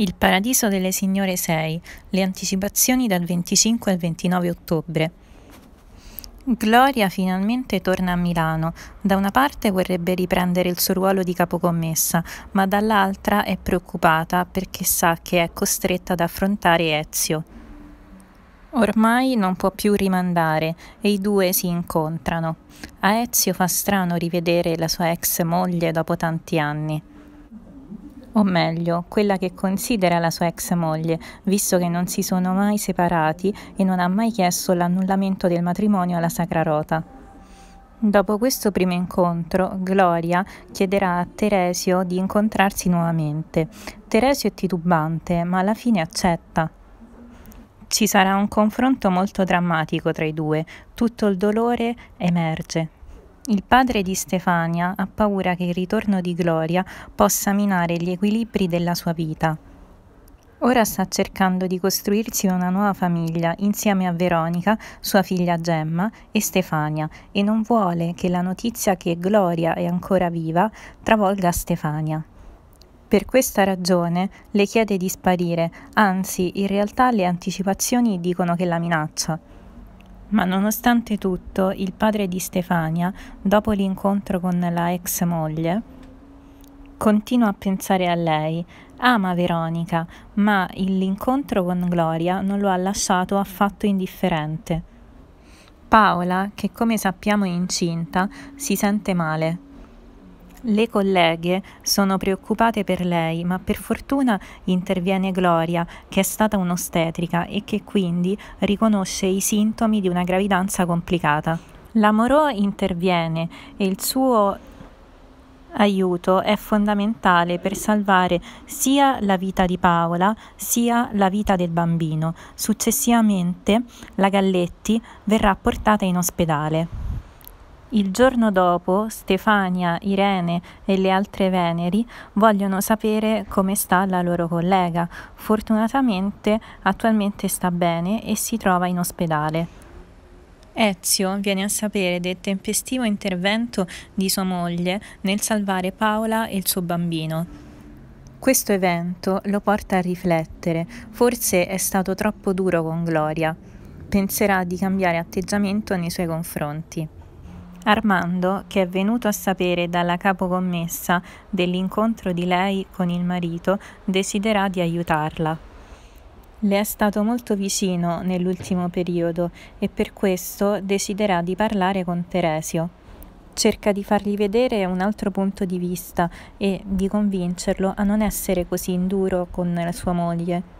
Il Paradiso delle Signore 6, le anticipazioni dal 25 al 29 ottobre. Gloria finalmente torna a Milano. Da una parte vorrebbe riprendere il suo ruolo di capocommessa, ma dall'altra è preoccupata perché sa che è costretta ad affrontare Ezio. Ormai non può più rimandare e i due si incontrano. A Ezio fa strano rivedere la sua ex moglie dopo tanti anni o meglio, quella che considera la sua ex moglie, visto che non si sono mai separati e non ha mai chiesto l'annullamento del matrimonio alla Sacra Rota. Dopo questo primo incontro, Gloria chiederà a Teresio di incontrarsi nuovamente. Teresio è titubante, ma alla fine accetta. Ci sarà un confronto molto drammatico tra i due, tutto il dolore emerge. Il padre di Stefania ha paura che il ritorno di Gloria possa minare gli equilibri della sua vita. Ora sta cercando di costruirsi una nuova famiglia insieme a Veronica, sua figlia Gemma e Stefania e non vuole che la notizia che Gloria è ancora viva travolga Stefania. Per questa ragione le chiede di sparire, anzi in realtà le anticipazioni dicono che la minaccia. Ma nonostante tutto, il padre di Stefania, dopo l'incontro con la ex moglie, continua a pensare a lei, ama Veronica, ma l'incontro con Gloria non lo ha lasciato affatto indifferente. Paola, che come sappiamo è incinta, si sente male le colleghe sono preoccupate per lei, ma per fortuna interviene Gloria, che è stata un'ostetrica e che quindi riconosce i sintomi di una gravidanza complicata. La Morò interviene e il suo aiuto è fondamentale per salvare sia la vita di Paola sia la vita del bambino. Successivamente la Galletti verrà portata in ospedale. Il giorno dopo Stefania, Irene e le altre Veneri vogliono sapere come sta la loro collega. Fortunatamente attualmente sta bene e si trova in ospedale. Ezio viene a sapere del tempestivo intervento di sua moglie nel salvare Paola e il suo bambino. Questo evento lo porta a riflettere, forse è stato troppo duro con Gloria. Penserà di cambiare atteggiamento nei suoi confronti. Armando, che è venuto a sapere dalla capocommessa dell'incontro di lei con il marito, desidera di aiutarla. Le è stato molto vicino nell'ultimo periodo e per questo deciderà di parlare con Teresio. Cerca di fargli vedere un altro punto di vista e di convincerlo a non essere così induro con sua moglie.